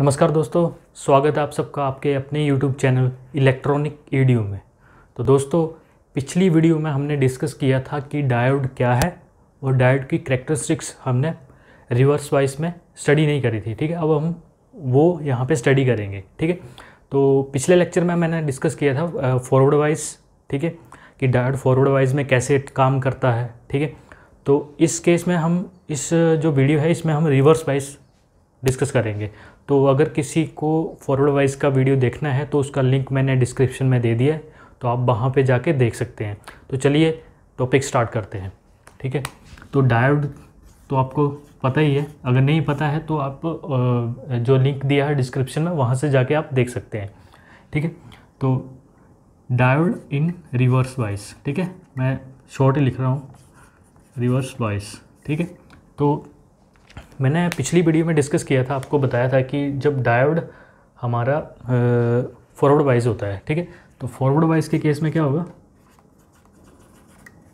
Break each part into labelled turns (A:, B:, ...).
A: नमस्कार दोस्तों स्वागत है आप सबका आपके अपने यूट्यूब चैनल इलेक्ट्रॉनिक ईडियो में तो दोस्तों पिछली वीडियो में हमने डिस्कस किया था कि डायोड क्या है और डायोड की करेक्टरिस्टिक्स हमने रिवर्स वाइज में स्टडी नहीं करी थी ठीक है अब हम वो यहाँ पे स्टडी करेंगे ठीक है तो पिछले लेक्चर में मैंने डिस्कस किया था फॉरवर्ड वाइज ठीक है कि डायड फॉरवर्ड वाइज में कैसे काम करता है ठीक है तो इस केस में हम इस जो वीडियो है इसमें हम रिवर्स वाइज डिस्कस करेंगे तो अगर किसी को फॉरवर्ड वाइज का वीडियो देखना है तो उसका लिंक मैंने डिस्क्रिप्शन में दे दिया है तो आप वहाँ पे जाके देख सकते हैं तो चलिए टॉपिक स्टार्ट करते हैं ठीक है तो डायोड तो आपको पता ही है अगर नहीं पता है तो आप जो लिंक दिया है डिस्क्रिप्शन में वहाँ से जाके आप देख सकते हैं ठीक है तो डायोड इन रिवर्स वाइस ठीक है मैं शॉर्ट ही लिख रहा हूँ रिवर्स वाइस ठीक है तो मैंने पिछली वीडियो में डिस्कस किया था आपको बताया था कि जब डायोड हमारा फॉरवर्ड वाइज होता है ठीक है तो फॉरवर्ड वाइज के केस में क्या होगा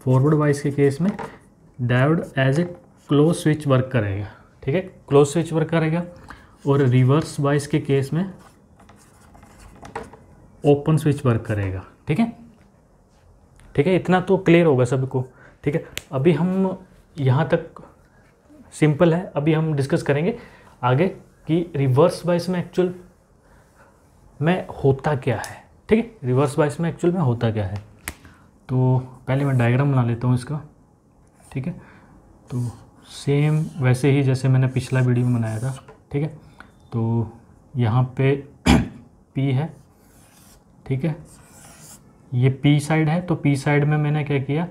A: फॉरवर्ड वाइज के केस में diode as a close switch work करेगा ठीक है क्लोज स्विच वर्क करेगा और रिवर्स वाइज के केस में ओपन स्विच वर्क करेगा ठीक है ठीक है इतना तो क्लियर होगा सबको ठीक है अभी हम यहाँ तक सिंपल है अभी हम डिस्कस करेंगे आगे कि रिवर्स बाइस में एक्चुअल में होता क्या है ठीक है रिवर्स बाइस में एक्चुअल में होता क्या है तो पहले मैं डायग्राम बना लेता हूँ इसका ठीक है तो सेम वैसे ही जैसे मैंने पिछला वीडियो में बनाया था ठीक है तो यहाँ पे पी है ठीक है ये पी साइड है तो पी साइड में मैंने क्या किया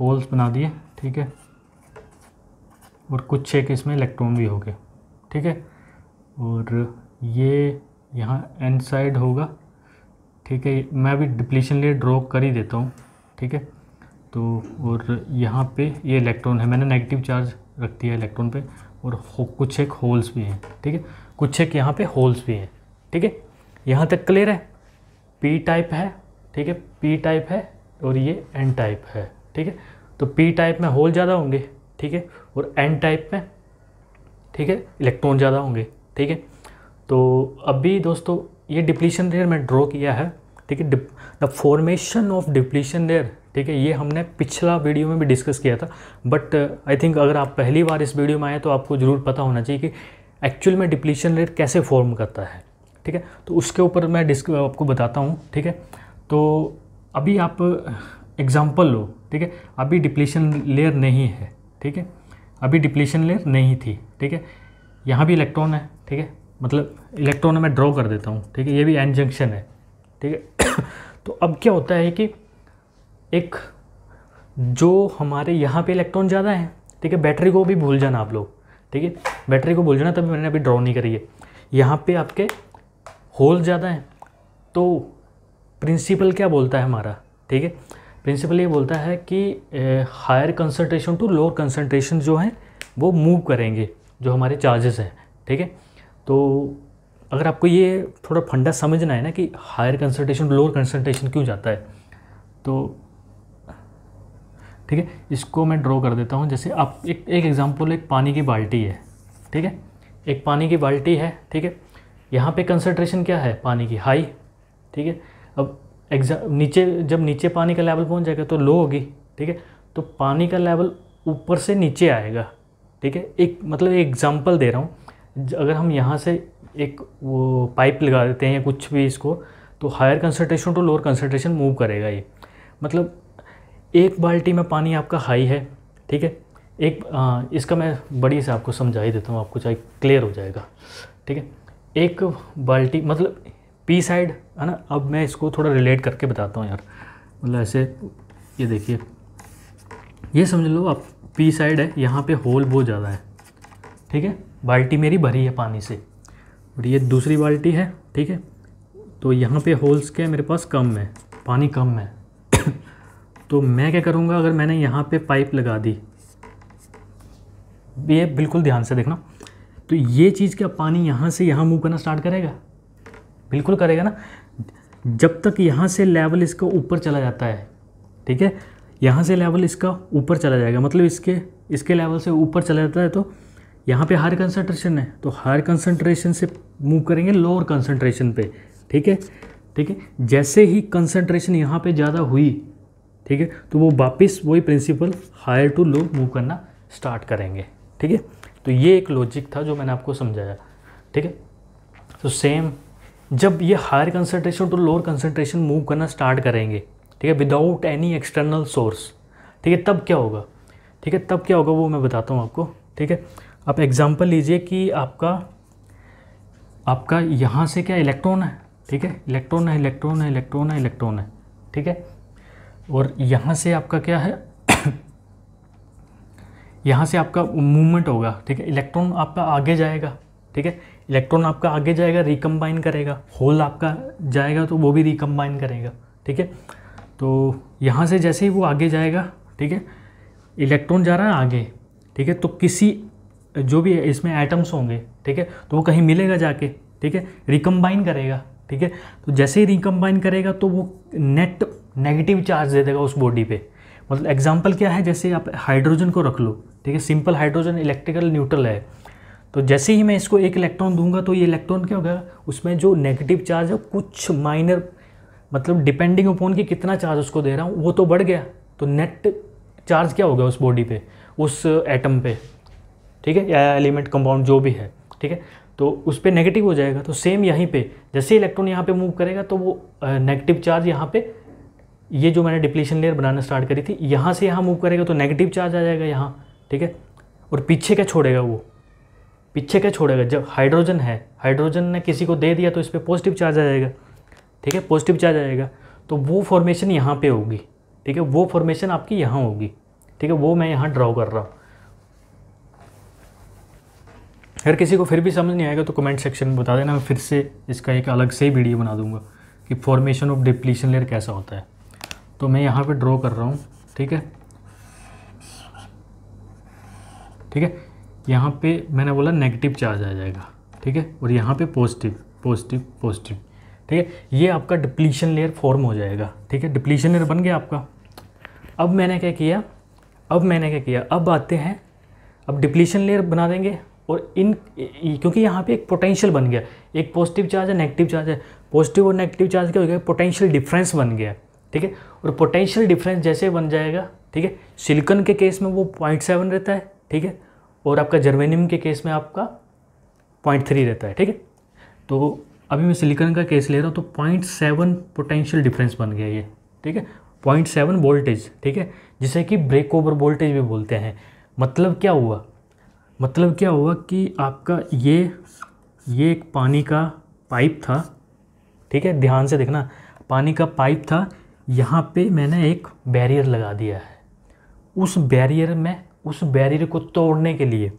A: होल्स बना दिए ठीक है और कुछ एक इसमें इलेक्ट्रॉन भी हो गए ठीक है और ये यहाँ एन साइड होगा ठीक है मैं भी डिप्लीशन लिए ड्रॉ कर ही देता हूँ ठीक है तो और यहाँ पे ये इलेक्ट्रॉन है मैंने नेगेटिव चार्ज रख दिया इलेक्ट्रॉन पे और कुछ एक होल्स भी हैं ठीक है कुछ एक यहाँ पे होल्स भी हैं ठीक है यहाँ तक क्लियर है पी टाइप है ठीक है पी टाइप है और ये एन टाइप है ठीक है तो पी टाइप में होल ज़्यादा होंगे ठीक है और एन टाइप में ठीक है इलेक्ट्रॉन ज़्यादा होंगे ठीक है तो अभी दोस्तों ये डिप्लीशन लेयर मैं ड्रॉ किया है ठीक है the formation of depletion layer ठीक है ये हमने पिछला वीडियो में भी डिस्कस किया था बट आई थिंक अगर आप पहली बार इस वीडियो में आए तो आपको ज़रूर पता होना चाहिए कि एक्चुअल में डिप्लीशन लेयर कैसे फॉर्म करता है ठीक है तो उसके ऊपर मैं डिस्क आपको बताता हूँ ठीक है तो अभी आप एग्ज़ाम्पल uh, लो ठीक है अभी डिप्लीशन लेयर नहीं है ठीक है अभी डिप्लीशन लेयर नहीं थी ठीक है यहाँ भी इलेक्ट्रॉन है ठीक है मतलब इलेक्ट्रॉन मैं ड्रॉ कर देता हूँ ठीक है ये भी एन जंक्शन है ठीक है तो अब क्या होता है कि एक जो हमारे यहाँ पे इलेक्ट्रॉन ज़्यादा है ठीक है बैटरी को भी भूल जाना आप लोग ठीक है बैटरी को भूल जाना तभी मैंने अभी ड्रॉ नहीं करी है यहाँ पे आपके होल ज़्यादा हैं तो प्रिंसिपल क्या बोलता है हमारा ठीक है प्रिंसिपल ये बोलता है कि higher concentration to lower concentration जो है वो मूव करेंगे जो हमारे चार्जेस हैं ठीक है तो अगर आपको ये थोड़ा फंडा समझना है ना कि हायर कंसनट्रेशन लोअर कंसनट्रेशन क्यों जाता है तो ठीक है इसको मैं ड्रॉ कर देता हूँ जैसे आप एक एक एग्ज़ाम्पल एक पानी की बाल्टी है ठीक है एक पानी की बाल्टी है ठीक है यहाँ पे कंसनट्रेशन क्या है पानी की हाई ठीक है अब एग्जाम नीचे जब नीचे पानी का लेवल पहुंच जाएगा तो लो होगी ठीक है तो पानी का लेवल ऊपर से नीचे आएगा ठीक है एक मतलब एग्ज़ाम्पल दे रहा हूँ अगर हम यहाँ से एक वो पाइप लगा देते हैं या कुछ भी इसको तो higher concentration to lower concentration move करेगा ये मतलब एक बाल्टी में पानी आपका हाई है ठीक है एक आ, इसका मैं बड़ी से आपको समझा ही देता हूँ आपको चाहे क्लियर हो जाएगा ठीक है एक बाल्टी मतलब पी साइड है ना अब मैं इसको थोड़ा रिलेट करके बताता हूँ यार मतलब ऐसे ये देखिए ये समझ लो आप पी साइड है यहाँ पे होल बहुत ज़्यादा है ठीक है बाल्टी मेरी भरी है पानी से और ये दूसरी बाल्टी है ठीक है तो यहाँ पे होल्स क्या मेरे पास कम है पानी कम है तो मैं क्या करूँगा अगर मैंने यहाँ पे पाइप लगा दी ये बिल्कुल ध्यान से देखना तो ये चीज़ क्या पानी यहाँ से यहाँ मूव करना स्टार्ट करेगा बिल्कुल करेगा ना जब तक यहाँ से लेवल इसका ऊपर चला जाता है ठीक है यहाँ से लेवल इसका ऊपर चला जाएगा मतलब इसके इसके लेवल से ऊपर चला जाता है तो यहाँ पे हायर कंसंट्रेशन है तो हायर कंसंट्रेशन से मूव करेंगे लोअर कंसंट्रेशन पे ठीक है ठीक है जैसे ही कंसंट्रेशन यहाँ पे ज़्यादा हुई ठीक है तो वो वापस वही principle higher to low move करना स्टार्ट करेंगे ठीक है तो ये एक लॉजिक था जो मैंने आपको समझाया ठीक है तो सेम जब ये higher concentration to lower concentration move करना स्टार्ट करेंगे ठीक है विदाउट एनी एक्सटर्नल सोर्स ठीक है तब क्या होगा ठीक है तब क्या होगा वो मैं बताता हूँ आपको ठीक है आप एग्ज़ाम्पल लीजिए कि आपका आपका यहाँ से क्या इलेक्ट्रॉन है ठीक है इलेक्ट्रॉन है इलेक्ट्रॉन है इलेक्ट्रॉन है इलेक्ट्रॉन है ठीक है और यहाँ से आपका क्या है यहाँ से आपका मूवमेंट होगा ठीक है इलेक्ट्रॉन आपका आगे जाएगा ठीक है इलेक्ट्रॉन आपका आगे जाएगा रिकम्बाइन करेगा होल आपका जाएगा तो वो भी रिकम्बाइन करेगा ठीक है तो यहाँ से जैसे ही वो आगे जाएगा ठीक है इलेक्ट्रॉन जा रहा है आगे ठीक है तो किसी जो भी इसमें एटम्स होंगे ठीक है तो वो कहीं मिलेगा जाके ठीक है रिकम्बाइन करेगा ठीक है तो जैसे ही रिकम्बाइन करेगा तो वो नेट नेगेटिव चार्ज दे देगा उस बॉडी पे मतलब एग्जाम्पल क्या है जैसे आप हाइड्रोजन को रख लो ठीक है सिंपल हाइड्रोजन इलेक्ट्रिकल न्यूट्रल है तो जैसे ही मैं इसको एक इलेक्ट्रॉन दूंगा तो ये इलेक्ट्रॉन क्या होगा उसमें जो नेगेटिव चार्ज है कुछ माइनर मतलब डिपेंडिंग अपॉन कि कितना चार्ज उसको दे रहा हूँ वो तो बढ़ गया तो नेट चार्ज क्या होगा उस बॉडी पे उस एटम पे ठीक है या एलिमेंट कंपाउंड जो भी है ठीक है तो उस पर नेगेटिव हो जाएगा तो सेम यहीं पर जैसे इलेक्ट्रॉन यहाँ पर मूव करेगा तो वो नेगेटिव चार्ज यहाँ पर ये जो मैंने डिप्लीशन लेयर बनाना स्टार्ट करी थी यहाँ से यहाँ मूव करेगा तो नेगेटिव चार्ज आ जाएगा यहाँ ठीक है और पीछे क्या छोड़ेगा वो पीछे क्या छोड़ेगा जब हाइड्रोजन है हाइड्रोजन ने किसी को दे दिया तो इस पर पॉजिटिव चार्ज आ जाएगा ठीक है पॉजिटिव चार्ज आएगा तो वो फॉर्मेशन यहाँ पे होगी ठीक है वो फॉर्मेशन आपकी यहाँ होगी ठीक है वो मैं यहाँ ड्रॉ कर रहा हूँ अगर किसी को फिर भी समझ नहीं आएगा तो कमेंट सेक्शन में बता देना मैं फिर से इसका एक अलग से ही वीडियो बना दूंगा कि फॉर्मेशन ऑफ डिप्लीशन लेयर कैसा होता है तो मैं यहाँ पे ड्रॉ कर रहा हूँ ठीक है ठीक है यहाँ पे मैंने बोला नेगेटिव चार्ज आ जाएगा ठीक है और यहाँ पे पॉजिटिव पॉजिटिव पॉजिटिव ठीक है ये आपका डिप्लीशन लेयर फॉर्म हो जाएगा ठीक है डिप्लीशन लेयर बन गया आपका अब मैंने क्या किया अब मैंने क्या किया अब आते हैं अब डिप्लीशन लेयर बना देंगे और इन क्योंकि यहाँ पे एक पोटेंशियल बन गया एक पॉजिटिव चार्ज है नेगेटिव चार्ज है पॉजिटिव और नेगेटिव चार्ज क्या हो गया पोटेंशियल डिफरेंस बन गया ठीक है और पोटेंशियल डिफरेंस जैसे बन जाएगा ठीक है सिलिकन के केस में वो पॉइंट सेवन रहता है ठीक है और आपका जर्मेनियम के केस में आपका पॉइंट थ्री रहता है ठीक है तो अभी मैं सिलिकॉन का केस ले रहा हूँ तो पॉइंट सेवन पोटेंशियल डिफरेंस बन गया ये ठीक है पॉइंट सेवन वोल्टेज ठीक है जिसे कि ब्रेक ओवर वोल्टेज भी बोलते हैं मतलब क्या हुआ मतलब क्या हुआ कि आपका ये ये एक पानी का पाइप था ठीक है ध्यान से देखना पानी का पाइप था यहाँ पे मैंने एक बैरियर लगा दिया है उस बैरियर में उस बैरियर को तोड़ने के लिए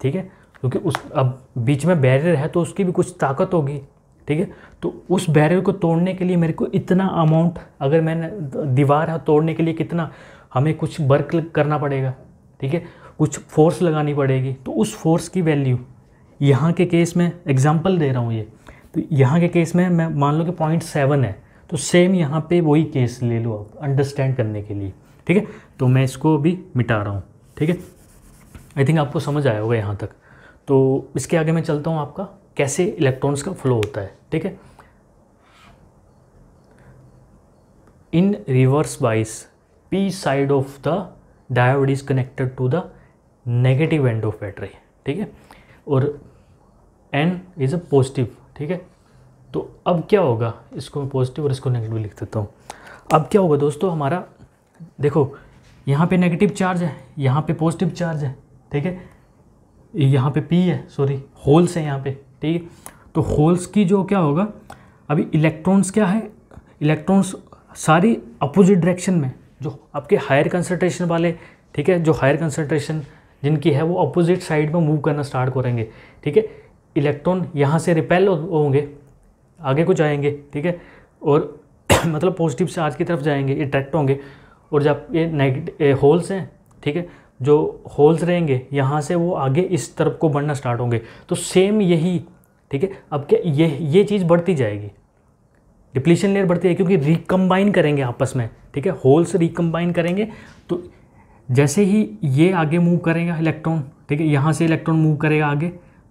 A: ठीक है क्योंकि उस अब बीच में बैरियर है तो उसकी भी कुछ ताकत होगी ठीक है तो उस बैरियर को तोड़ने के लिए मेरे को इतना अमाउंट अगर मैंने दीवार है तोड़ने के लिए कितना हमें कुछ वर्क करना पड़ेगा ठीक है कुछ फोर्स लगानी पड़ेगी तो उस फोर्स की वैल्यू यहाँ के केस में एग्जाम्पल दे रहा हूँ ये तो यहाँ के केस में मैं मान लो कि पॉइंट सेवन है तो सेम यहाँ पे वही केस ले लो आप अंडरस्टैंड करने के लिए ठीक है तो मैं इसको भी मिटा रहा हूँ ठीक है आई थिंक आपको समझ आया होगा यहाँ तक तो इसके आगे मैं चलता हूँ आपका कैसे इलेक्ट्रॉन्स का फ्लो होता है ठीक है in reverse bias P side of the diode is connected to the negative end of battery ठीक है और एन इज़ अ पॉजिटिव ठीक है तो अब क्या होगा इसको मैं पॉजिटिव और इसको नेगेटिव लिख देता हूँ अब क्या होगा दोस्तों हमारा देखो यहाँ पे नेगेटिव चार्ज है यहाँ पे पॉजिटिव चार्ज है ठीक है यहाँ पे पी है सॉरी होल्स है यहाँ पे ठीक है तो होल्स की जो क्या होगा अभी इलेक्ट्रॉन्स क्या है इलेक्ट्रॉन्स सारी अपोजिट डायरेक्शन में जो आपके हायर कंसनट्रेशन वाले ठीक है जो हायर कंसनट्रेशन जिनकी है वो अपोजिट साइड में मूव करना स्टार्ट करेंगे ठीक है इलेक्ट्रॉन यहाँ से रिपेल होंगे आगे को जाएंगे ठीक है और मतलब पॉजिटिव चार्ज की तरफ जाएंगे अट्रैक्ट होंगे और जब ये नेगेटिव होल्स हैं ठीक है जो होल्स रहेंगे यहाँ से वो आगे इस तरफ को बढ़ना स्टार्ट होंगे तो सेम यही ठीक है अब क्या ये ये चीज़ बढ़ती जाएगी डिप्लीशन लेयर बढ़ती है क्योंकि रिकम्बाइन करेंगे आपस में ठीक है होल्स रिकम्बाइन करेंगे तो जैसे ही ये आगे मूव करेगा इलेक्ट्रॉन ठीक है यहाँ से इलेक्ट्रॉन मूव करेगा आगे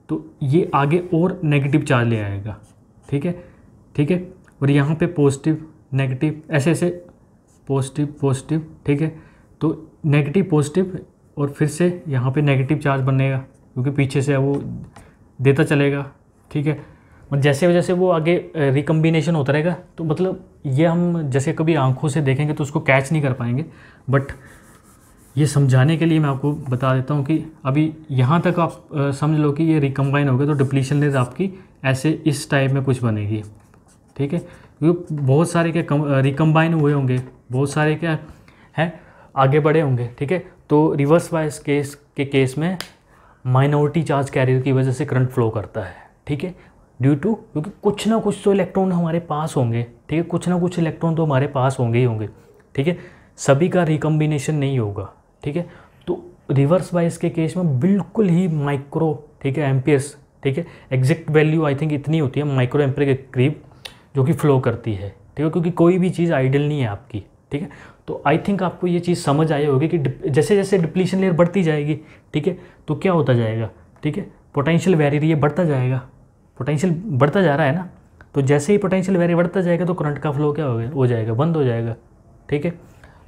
A: तो ये आगे और नेगेटिव चार्ज ले आएगा ठीक है ठीक है और यहाँ पे पॉजिटिव नेगेटिव ऐसे ऐसे पॉजिटिव पॉजिटिव ठीक है तो नेगेटिव पॉजिटिव और फिर से यहाँ पे नेगेटिव चार्ज बनेगा क्योंकि पीछे से वो देता चलेगा ठीक है और जैसे जैसे वो आगे रिकम्बिनेशन होता रहेगा तो मतलब ये हम जैसे कभी आंखों से देखेंगे तो उसको कैच नहीं कर पाएंगे बट ये समझाने के लिए मैं आपको बता देता हूँ कि अभी यहाँ तक आप समझ लो कि ये रिकम्बाइन हो गया तो डिप्लीशन लेज आपकी ऐसे इस टाइप में कुछ बनेगी ठीक है क्योंकि बहुत सारे के रिकम्बाइन हुए होंगे बहुत सारे क्या हैं आगे बढ़े होंगे ठीक है तो रिवर्स वाइज केस के केस में माइनॉरिटी चार्ज कैरियर की वजह से करंट फ्लो करता है ठीक है ड्यू टू क्योंकि कुछ ना कुछ तो इलेक्ट्रॉन हमारे पास होंगे ठीक है कुछ ना कुछ इलेक्ट्रॉन तो हमारे पास होंगे ही होंगे ठीक है सभी का रिकम्बिनेशन नहीं होगा ठीक है तो रिवर्स वाइज के केस में बिल्कुल ही माइक्रो ठीक है एम्पियर्स ठीक है एग्जैक्ट वैल्यू आई थिंक इतनी होती है माइक्रो एम्पियर के करीब जो कि फ्लो करती है ठीक है क्योंकि कोई भी चीज़ आइडल नहीं है आपकी ठीक है तो आई थिंक आपको ये चीज़ समझ आई होगी कि जैसे जैसे डिप्लीशन लेयर बढ़ती जाएगी ठीक है तो क्या होता जाएगा ठीक है पोटेंशियल वेरी ये बढ़ता जाएगा पोटेंशियल बढ़ता जा रहा है ना तो जैसे ही पोटेंशियल वेरी बढ़ता जाएगा तो करंट का फ्लो क्या हो गया हो जाएगा बंद हो जाएगा ठीक है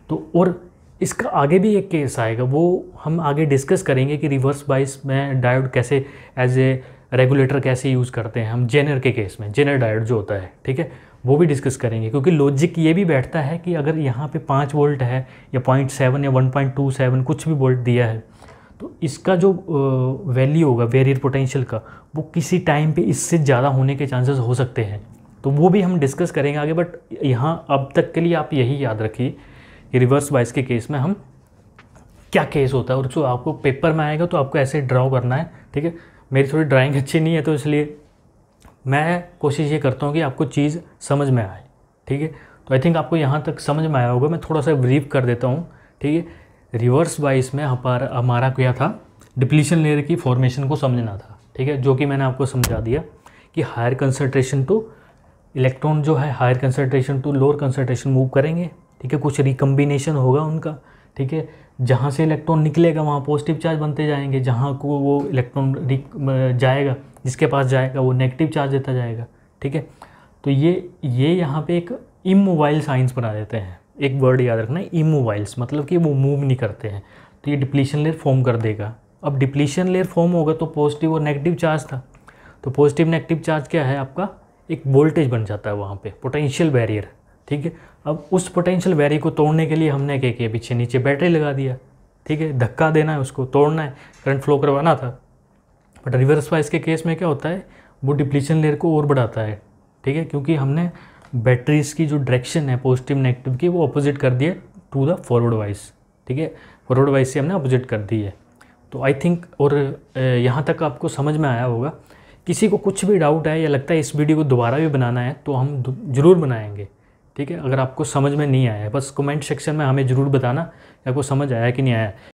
A: तो और इसका आगे भी एक केस आएगा वो हम आगे डिस्कस करेंगे कि रिवर्स बाइस में डायोड कैसे एज ए रेगुलेटर कैसे यूज़ करते हैं हम जेनर के केस में जेनर डायोड जो होता है ठीक है वो भी डिस्कस करेंगे क्योंकि लॉजिक ये भी बैठता है कि अगर यहाँ पे पाँच वोल्ट है या पॉइंट सेवन या वन पॉइंट टू सेवन कुछ भी वोल्ट दिया है तो इसका जो वैल्यू होगा वेरियर पोटेंशियल का वो किसी टाइम पे इससे ज़्यादा होने के चांसेस हो सकते हैं तो वो भी हम डिस्कस करेंगे आगे बट यहाँ अब तक के लिए आप यही याद रखिए कि रिवर्स वाइज के केस में हम क्या केस होता है और जो आपको पेपर में आएगा तो आपको ऐसे ड्रॉ करना है ठीक है मेरी थोड़ी ड्राइंग अच्छी नहीं है तो इसलिए मैं कोशिश ये करता हूँ कि आपको चीज़ समझ में आए ठीक है तो आई थिंक आपको यहाँ तक समझ में आया होगा मैं थोड़ा सा ब्रीफ कर देता हूँ ठीक है रिवर्स वाइज में हमारा हमारा क्या था डिप्लीशन लेयर की फॉर्मेशन को समझना था ठीक है जो कि मैंने आपको समझा दिया कि हायर कंसनट्रेशन टू इलेक्ट्रॉन जो है higher concentration to lower concentration move करेंगे ठीक है कुछ रिकम्बिनेशन होगा उनका ठीक है जहाँ से इलेक्ट्रॉन निकलेगा वहाँ पॉजिटिव चार्ज बनते जाएंगे जहाँ को वो इलेक्ट्रॉन जाएगा जिसके पास जाएगा वो नेगेटिव चार्ज देता जाएगा ठीक है तो ये ये यहाँ पे एक इमोबाइल साइंस बना देते हैं एक वर्ड याद रखना है इमोबाइल्स मतलब कि वो मूव नहीं करते हैं तो ये डिप्लीशन लेयर फॉर्म कर देगा अब डिप्लीशन लेयर फॉर्म होगा तो पॉजिटिव और नेगेटिव चार्ज था तो पॉजिटिव नेगेटिव चार्ज क्या है आपका एक वोल्टेज बन जाता है वहाँ पर पोटेंशियल बैरियर ठीक है अब उस पोटेंशियल बैरियर को तोड़ने के लिए हमने क्या किया पीछे नीचे बैटरी लगा दिया ठीक है धक्का देना है उसको तोड़ना है करंट फ्लो करवाना था बट रिवर्स वाइज के केस में क्या होता है वो डिप्लीशन लेयर को और बढ़ाता है ठीक है क्योंकि हमने बैटरीज की जो डायरेक्शन है पॉजिटिव नेगेटिव की वो अपोजिट कर दिए टू द फॉरवर्ड वाइज ठीक है फॉरवर्ड वाइज से हमने अपोजिट कर दी है तो आई थिंक और यहाँ तक आपको समझ में आया होगा किसी को कुछ भी डाउट है या लगता है इस वीडियो को दोबारा भी बनाना है तो हम ज़रूर बनाएंगे ठीक है अगर आपको समझ में नहीं आया बस कमेंट सेक्शन में हमें ज़रूर बताना कि आपको समझ आया कि नहीं आया